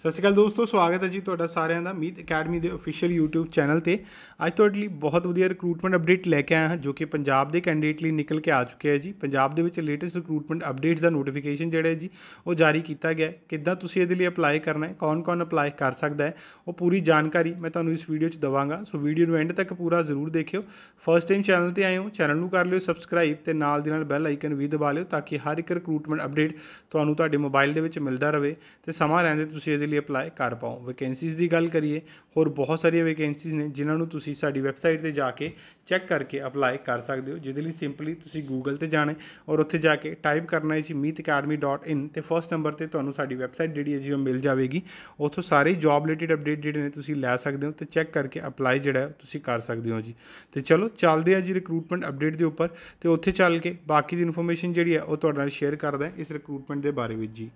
ਸਤਿ ਸ਼੍ਰੀ ਅਕਾਲ ਦੋਸਤੋ ਸਵਾਗਤ ਹੈ ਜੀ ਤੁਹਾਡਾ ਸਾਰਿਆਂ ਦਾ ਮੀਤ ਅਕੈਡਮੀ ਦੇ ਅਫੀਸ਼ੀਅਲ YouTube ਚੈਨਲ ਤੇ ਅੱਜ ਤੁਹਾਡੇ ਲਈ ਬਹੁਤ ਵਧੀਆ ਰਿਕਰੂਟਮੈਂਟ ਅਪਡੇਟ ਲੈ ਕੇ ਆਇਆ ਹਾਂ ਜੋ ਕਿ ਪੰਜਾਬ ਦੇ ਕੈਂਡੀਡੇਟ ਲਈ ਨਿਕਲ ਕੇ ਆ ਚੁੱਕਿਆ ਹੈ ਜੀ ਪੰਜਾਬ ਦੇ ਵਿੱਚ ਲੇਟੈਸਟ ਰਿਕਰੂਟਮੈਂਟ ਅਪਡੇਟਸ ਦਾ ਨੋਟੀਫਿਕੇਸ਼ਨ ਜਿਹੜਾ ਹੈ ਜੀ ਉਹ ਜਾਰੀ ਕੀਤਾ ਗਿਆ ਹੈ ਕਿੱਦਾਂ ਤੁਸੀਂ ਇਹਦੇ ਲਈ ਅਪਲਾਈ ਕਰਨਾ ਹੈ ਕੌਣ-ਕੌਣ ਅਪਲਾਈ ਕਰ ਸਕਦਾ ਹੈ ਉਹ ਪੂਰੀ ਜਾਣਕਾਰੀ ਮੈਂ ਤੁਹਾਨੂੰ ਇਸ ਵੀਡੀਓ 'ਚ ਦਵਾਂਗਾ ਸੋ ਵੀਡੀਓ ਨੂੰ ਐਂਡ ਤੱਕ ਪੂਰਾ ਜ਼ਰੂਰ ਦੇਖਿਓ ਫਰਸਟ ਟਾਈਮ ਚੈਨਲ ਤੇ ਆਏ ਹੋ ਚੈਨਲ ਨੂੰ ਕਰ ਲਿਓ ਸਬਸਕ੍ਰਾਈਬ ਤੇ ਨਾਲ ਦੀ ਨਾਲ ਬੈਲ ਆਈਕਨ ਵੀ ਦਬਾ ਲਿਓ ਤਾਂ ਕਿ ਹਰ ਇੱਕ ਰਿਕਰੂਟਮੈਂਟ ਅਪਡੇਟ ਤੁਹਾਨੂੰ ਤੁਹਾਡੇ ਮੋਬਾਈਲ ਦੇ ਵਿੱਚ ਮਿਲਦਾ ਰਹੇ ਤੇ ਸਮਾਂ ਰਹਿੰਦੇ ਤੁਸੀਂ ਇਹਦੇ ਲਈ ਅਪਲਾਈ ਕਰ ਪਾਓ ਵੈਕੈਂਸੀਜ਼ ਦੀ ਗੱਲ ਕਰੀਏ ਹੋਰ ਬਹੁਤ ਸਾਰੀਆਂ ਵੈਕੈਂਸੀਜ਼ ਨੇ ਜਿਨ੍ਹਾਂ ਨੂੰ ਤੁਸੀਂ ਸਾਡੀ ਵੈਬਸਾਈਟ ਤੇ ਜਾ ਕੇ ਚੈੱਕ ਕਰਕੇ ਅਪਲਾਈ ਕਰ ਸਕਦੇ ਹੋ ਜਿਹਦੇ ਲਈ ਸਿੰਪਲੀ ਤੁਸੀਂ ਗੂਗਲ ਤੇ ਜਾਣਾ ਔਰ ਉੱਥੇ ਜਾ ਕੇ ਟਾਈਪ ਕਰਨਾ ਹੈ ਜੀ meetacademy.in ਤੇ ਫਰਸਟ ਨੰਬਰ ਤੇ ਤੁਹਾਨੂੰ ਸਾਡੀ ਵੈਬਸਾਈਟ ਜਿਹੜੀ ਹੈ ਜੀ ਉਹ ਮਿਲ ਜਾਵੇਗੀ ਉੱਥੋਂ ਸਾਰੇ ਜੌਬ ਰਿਲੇਟਡ ਅਪਡੇਟ ਜਿਹੜੇ ਨੇ ਤੁਸੀਂ ਲੈ ਸਕਦੇ ਹੋ ਤੇ ਚੈੱਕ ਕਰਕੇ ਅਪਲਾਈ ਜਿਹੜਾ ਹੈ ਤੁਸੀਂ ਕਰ ਸਕਦੇ ਹੋ ਜੀ ਤੇ ਚਲੋ ਚੱਲਦੇ ਆ ਜੀ ਰਿਕਰੂਟਮੈਂਟ ਅਪਡੇਟ ਦੇ ਉੱਪਰ ਤੇ ਉੱਥੇ ਚੱਲ ਕੇ ਬਾਕੀ ਦੀ ਇਨਫੋਰਮੇਸ਼ਨ ਜਿਹੜੀ ਹੈ ਉਹ ਤੁਹਾਡੇ ਨਾਲ ਸ਼ੇਅਰ ਕਰਦਾ ਇਸ ਰਿਕਰੂਟਮੈਂਟ ਦੇ ਬਾਰੇ ਵਿੱਚ ਜੀ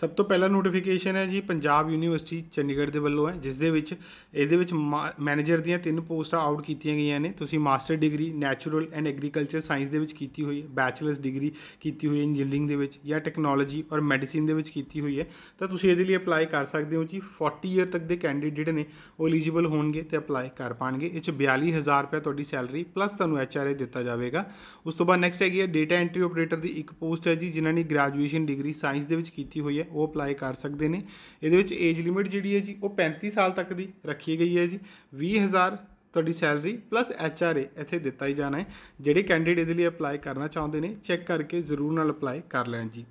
ਸਭ ਤੋਂ ਪਹਿਲਾ ਨੋਟੀਫਿਕੇਸ਼ਨ ਹੈ ਜੀ ਪੰਜਾਬ ਯੂਨੀਵਰਸਿਟੀ ਚੰਡੀਗੜ੍ਹ ਦੇ ਵੱਲੋਂ ਹੈ ਜਿਸ ਦੇ ਵਿੱਚ ਇਹਦੇ ਵਿੱਚ ਮੈਨੇਜਰ ਦੀਆਂ ਤਿੰਨ ਪੋਸਟਾਂ ਆਊਟ ਕੀਤੀਆਂ ਗਈਆਂ ਨੇ ਤੁਸੀਂ master degree natural and agriculture science ਦੇ ਵਿੱਚ ਕੀਤੀ ਹੋਈ ਹੈ ਬੈਚਲਰਸ ਡਿਗਰੀ ਕੀਤੀ ਹੋਈ ਹੈ ਇੰਜੀਨੀਅਰਿੰਗ ਦੇ ਵਿੱਚ ਜਾਂ ਟੈਕਨੋਲੋਜੀ ਔਰ ਮੈਡੀਸਿਨ ਦੇ ਵਿੱਚ ਕੀਤੀ ਹੋਈ ਹੈ ਤਾਂ ਤੁਸੀਂ ਇਹਦੇ ਲਈ ਅਪਲਾਈ ਕਰ ਸਕਦੇ ਹੋ ਜੀ 40 ਇਅਰ ਤੱਕ ਦੇ ਕੈਂਡੀਡੇਟ ਨੇ ਉਹ ਐਲੀਜੀਬਲ ਹੋਣਗੇ ਤੇ ਅਪਲਾਈ ਕਰ ਪਾਣਗੇ ਇਹ ਚ 42000 ਰੁਪਏ ਤੁਹਾਡੀ ਸੈਲਰੀ ਪਲੱਸ ਤੁਹਾਨੂੰ ਐਚਆਰਏ ਦਿੱਤਾ ਜਾਵੇਗਾ ਉਸ ਤੋਂ ਬਾਅਦ ਨੈਕਸਟ ਹੈਗੀ ਹੈ ਡਾਟਾ ਐਂਟਰੀ ਆਪਰੇਟਰ ਦੀ ਇੱਕ ਪੋਸਟ ਹੈ ਜੀ ਜਿਨ੍ਹਾਂ ਨੇ ਗ੍ਰੈਜੂਏਸ਼ਨ ਡਿਗਰੀ ਸਾਇੰਸ ਦੇ ਵਿੱਚ ਕੀਤੀ ਹੋਈ ਹੈ ਹੈ ਉਹ ਅਪਲਾਈ ਕਰ ਸਕਦੇ ਨੇ ਇਹਦੇ ਵਿੱਚ ਏਜ ਲਿਮਿਟ ਜਿਹੜੀ ਹੈ ਜੀ ਉਹ 35 ਸਾਲ ਤੱਕ ਦੀ ਰੱਖੀ ਗਈ ਹੈ ਜੀ 20000 ਤੁਹਾਡੀ salary plus H R A ਇੱਥੇ ਦਿੱਤਾ ਹੀ ਜਾਣਾ ਹੈ ਜਿਹੜੇ ਕੈਂਡੀਡੇਟ ਇਹਦੇ ਲਈ ਅਪਲਾਈ ਕਰਨਾ ਚਾਹੁੰਦੇ ਨੇ ਚੈੱਕ ਕਰਕੇ ਜ਼ਰੂਰ ਨਾਲ ਅਪਲਾਈ ਕਰ ਲੈਣ ਜੀ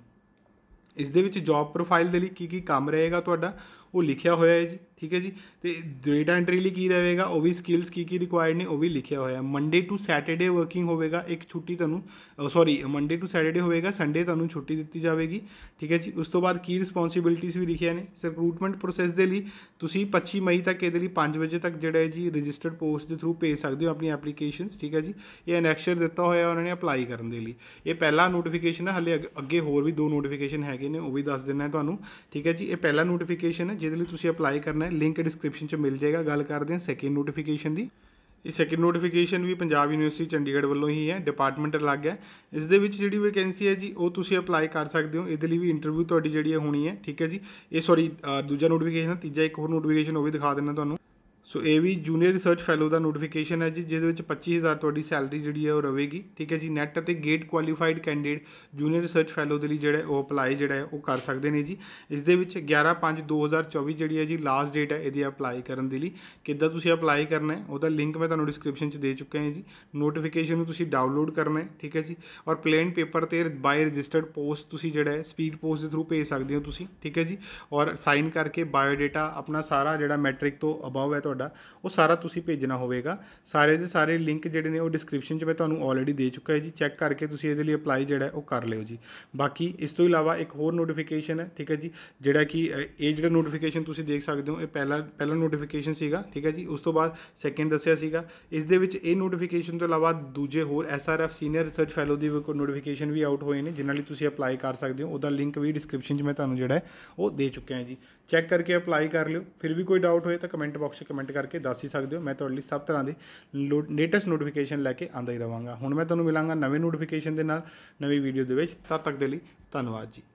ਇਸ ਦੇ ਵਿੱਚ ਜੌਬ ਪ੍ਰੋਫਾਈਲ ਦੇ ਲਈ ਕੀ ਕੀ ਕੰਮ ਰਹੇਗਾ ਤੁਹਾਡਾ ਉਹ ਲਿਖਿਆ ਹੋਇਆ ਹੈ ਜੀ ਠੀਕ ਹੈ ਜੀ ਤੇ ਡੇਟਾ ਐਂਟਰੀ ਲਈ ਕੀ ਰਹੇਗਾ ਉਹ ਵੀ ਸਕਿੱਲਸ ਕੀ ਕੀ ਰਿਕੁਆਇਰਡ ਨੇ ਉਹ ਵੀ ਲਿਖਿਆ ਹੋਇਆ ਹੈ ਮੰਡੇ ਟੂ ਸੈਟਰਡੇ ਵਰਕਿੰਗ ਹੋਵੇਗਾ ਇੱਕ ਛੁੱਟੀ ਤੁਹਾਨੂੰ ਸੌਰੀ ਮੰਡੇ ਟੂ ਸੈਟਰਡੇ ਹੋਵੇਗਾ ਸੰਡੇ ਤੁਹਾਨੂੰ ਛੁੱਟੀ ਦਿੱਤੀ ਜਾਵੇਗੀ ਠੀਕ ਹੈ ਜੀ ਉਸ ਤੋਂ ਬਾਅਦ ਕੀ ਰਿਸਪੌਂਸਿਬਿਲਟੀਜ਼ ਵੀ ਲਿਖਿਆ ਨੇ ਰਿਕਰੂਟਮੈਂਟ ਪ੍ਰੋਸੈਸ ਦੇ ਲਈ ਤੁਸੀਂ 25 ਮਈ ਤੱਕ ਇਹਦੇ ਲਈ 5 ਵਜੇ ਤੱਕ ਜਿਹੜਾ ਹੈ ਜੀ ਰਜਿਸਟਰਡ ਪੋਸਟ ਦੇ ਥਰੂ ਭੇਜ ਸਕਦੇ ਹੋ ਆਪਣੀ ਐਪਲੀਕੇਸ਼ਨਸ ਠੀਕ ਹੈ ਜੀ ਇਹ ਅਨੈਕਸ਼ਰ ਦਿੱਤਾ ਹੋਇਆ ਉਹਨਾਂ ਨੇ ਅਪਲਾਈ ਕਰਨ ਦੇ ਲਈ ਇਹ ਪਹਿਲਾ ਨੋਟੀਫਿਕੇਸ਼ਨ ਹੈ ਹਲੇ ਅੱਗੇ ਹੋਰ ਵੀ ਦੋ ਨੋਟੀਫਿਕੇਸ਼ਨ ਹੈਗੇ ਨੇ ਉਹ ਵੀ ਦੱਸ ਦਿੰਦਾ ਤੁਹਾਨੂੰ ਠੀਕ ਹੈ ਜੀ ਇਹ ਪਹਿਲਾ ਨੋਟੀਫਿਕੇਸ਼ਨ ਹੈ ਜਿਹਦੇ ਲਈ ਤੁਸੀਂ ਅਪਲਾਈ ਕਰਨਾ ਹੈ ਲਿੰਕ ਡਿਸਕ੍ਰਿਪਸ਼ਨ 'ਚ ਮਿਲ ਜਾਏਗਾ ਗੱਲ ਕਰਦੇ ਹਾਂ ਸੈਕਿੰਡ ਨੋਟੀਫਿਕੇਸ਼ਨ ਦੀ ਇਹ ਸੈਕਿੰਡ ਨੋਟੀਫਿਕੇਸ਼ਨ ਵੀ ਪੰਜਾਬ ਯੂਨੀਵਰਸਿਟੀ ਚੰਡੀਗੜ੍ਹ ਵੱਲੋਂ ਹੀ ਹੈ ਡਿਪਾਰਟਮੈਂਟ ਅਲੱਗ ਹੈ ਇਸ ਦੇ ਵਿੱਚ ਜਿਹੜੀ ਵੈਕੈਂਸੀ ਹੈ ਜੀ ਉਹ ਤੁਸੀਂ ਅਪਲਾਈ ਕਰ ਸਕਦੇ ਹੋ ਇਹਦੇ ਲਈ ਵੀ ਇੰਟਰਵਿਊ ਤੁਹਾਡੀ ਜਿਹੜੀ ਹੋਣੀ ਹੈ ਠੀਕ ਹੈ ਜੀ ਇਹ ਸੌਰੀ ਦੂਜਾ ਨੋਟੀਫਿਕੇਸ਼ਨ ਤੀਜਾ ਇੱਕ ਹੋਰ ਨੋਟੀਫਿਕੇਸ਼ਨ ਉਹ ਵੀ ਦਿਖਾ ਦਿੰਦਾ ਤੁਹਾਨੂੰ ਸੋ ਇਹ ਵੀ ਜੂਨੀਅਰ ਰਿਸਰਚ ਫੈਲੋ ਦਾ ਨੋਟੀਫਿਕੇਸ਼ਨ ਹੈ ਜੀ ਜਿਹਦੇ ਵਿੱਚ 25000 ਤੁਹਾਡੀ ਸੈਲਰੀ ਜਿਹੜੀ ਹੈ ਉਹ ਰਹੇਗੀ ਠੀਕ ਹੈ ਜੀ ਨੈਟ ਅਤੇ GATE qualified candidate junior research fellow ਦੇ ਲਈ ਜਿਹੜਾ ਉਹ ਅਪਲਾਈ ਜਿਹੜਾ ਹੈ ਉਹ ਕਰ ਸਕਦੇ ਨੇ ਜੀ ਇਸ ਦੇ ਵਿੱਚ 11/5/2024 ਜਿਹੜੀ ਹੈ ਜੀ ਲਾਸਟ ਡੇਟ ਹੈ ਇਹਦੀ ਅਪਲਾਈ ਕਰਨ ਦੇ ਲਈ ਕਿੱਦਾਂ ਤੁਸੀਂ ਅਪਲਾਈ ਕਰਨਾ ਹੈ ਉਹਦਾ ਲਿੰਕ ਮੈਂ ਤੁਹਾਨੂੰ ਡਿਸਕ੍ਰਿਪਸ਼ਨ 'ਚ ਦੇ ਚੁੱਕਿਆ ਹਾਂ ਜੀ ਨੋਟੀਫਿਕੇਸ਼ਨ ਨੂੰ ਤੁਸੀਂ ਡਾਊਨਲੋਡ ਕਰਨਾ ਹੈ ਠੀਕ ਹੈ ਜੀ ਔਰ ਪਲੇਨ ਪੇਪਰ ਤੇ ਬਾਈ ਰਜਿਸਟਰਡ ਪੋਸਟ ਤੁਸੀਂ ਜਿਹੜਾ ਹੈ ਸਪੀਡ ਪੋਸਟ ਦੇ ਥਰੂ ਭੇਜ ਸਕਦੇ ਹੋ ਤੁਸੀਂ ਠੀਕ ਹੈ ਜੀ ਔਰ ਸਾਈਨ ਕਰਕੇ ਬਾਇਓ ਡਾਟਾ ਆਪਣਾ ਸਾਰਾ ਜਿਹੜਾ ਮੈਟ੍ਰਿਕ ਤੋਂ ਅਬਵ ਹੈ ਤੁਹਾਡਾ ਉਹ ਸਾਰਾ ਤੁਸੀਂ ਭੇਜਣਾ ਹੋਵੇਗਾ ਸਾਰੇ ਦੇ ਸਾਰੇ ਲਿੰਕ ਜਿਹੜੇ ਨੇ ਉਹ ਡਿਸਕ੍ਰਿਪਸ਼ਨ 'ਚ ਮੈਂ ਤੁਹਾਨੂੰ ਆਲਰੇਡੀ ਦੇ ਚੁੱਕਾ ਹੈ ਜੀ ਚੈੱਕ ਕਰਕੇ ਤੁਸੀਂ ਇਹਦੇ ਲਈ ਅਪਲਾਈ ਜਿਹੜਾ ਉਹ ਕਰ ਲਿਓ ਜੀ ਬਾਕੀ ਇਸ ਤੋਂ ਇਲਾਵਾ ਇੱਕ ਹੋਰ ਨੋਟੀਫਿਕੇਸ਼ਨ ਹੈ ਠੀਕ ਹੈ ਜੀ ਜਿਹੜਾ ਕਿ ਇਹ ਜਿਹੜਾ ਨੋਟੀਫਿਕੇਸ਼ਨ ਤੁਸੀਂ ਦੇਖ ਸਕਦੇ ਹੋ ਇਹ ਪਹਿਲਾ ਪਹਿਲਾ ਨੋਟੀਫਿਕੇਸ਼ਨ ਸੀਗਾ ਠੀਕ ਹੈ ਜੀ ਉਸ ਤੋਂ ਬਾਅਦ ਸੈਕਿੰਡ ਦੱਸਿਆ ਸੀਗਾ ਇਸ ਦੇ ਵਿੱਚ ਇਹ ਨੋਟੀਫਿਕੇਸ਼ਨ ਤੋਂ ਇਲਾਵਾ ਦੂਜੇ ਹੋਰ ਐਸਆਰਐਫ ਸੀਨੀਅਰ ਰਿਸਰਚ ਫੈਲੋ ਦੀ ਨੋਟੀਫਿਕੇਸ਼ਨ ਵੀ ਆਊਟ ਹੋਏ ਨੇ ਜਿਨ੍ਹਾਂ ਲਈ ਤੁਸੀਂ ਅਪਲਾਈ ਕਰ ਸਕਦੇ ਹੋ ਉਹਦਾ ਲਿੰਕ ਵੀ ਡਿਸਕ੍ਰਿਪਸ਼ਨ 'ਚ ਮੈਂ ਤੁਹਾਨੂੰ ਜਿਹੜਾ ਉਹ ਦੇ ਚੁੱਕਿਆ ਹਾਂ ਜੀ ਚੈੱਕ ਕਰਕੇ ਅਪਲਾਈ ਕਰ ਲਿਓ ਫਿਰ ਵੀ ਕੋਈ ਡਾਊਟ ਹੋਏ ਤਾਂ ਕਮੈਂਟ ਬਾਕਸ 'ਚ ਕਮੈਂਟ ਕਮੈਂਟ ਕਰਕੇ ਦੱਸ ਹੀ ਸਕਦੇ ਹੋ ਮੈਂ ਤੁਹਾਡੇ ਲਈ ਸਭ ਤਰ੍ਹਾਂ ਦੀ ਲੇਟੈਸਟ ਨੋਟੀਫਿਕੇਸ਼ਨ ਲੈ ਕੇ ਆਂਦਾ ਹੀ ਰਵਾਂਗਾ ਹੁਣ ਮੈਂ ਤੁਹਾਨੂੰ ਮਿਲਾਂਗਾ ਨਵੇਂ ਨੋਟੀਫਿਕੇਸ਼ਨ ਦੇ ਨਾਲ ਨਵੀਂ ਵੀਡੀਓ ਦੇ ਵਿੱਚ ਤਦ ਤੱਕ ਦੇ ਲਈ ਧੰਨਵਾਦ ਜੀ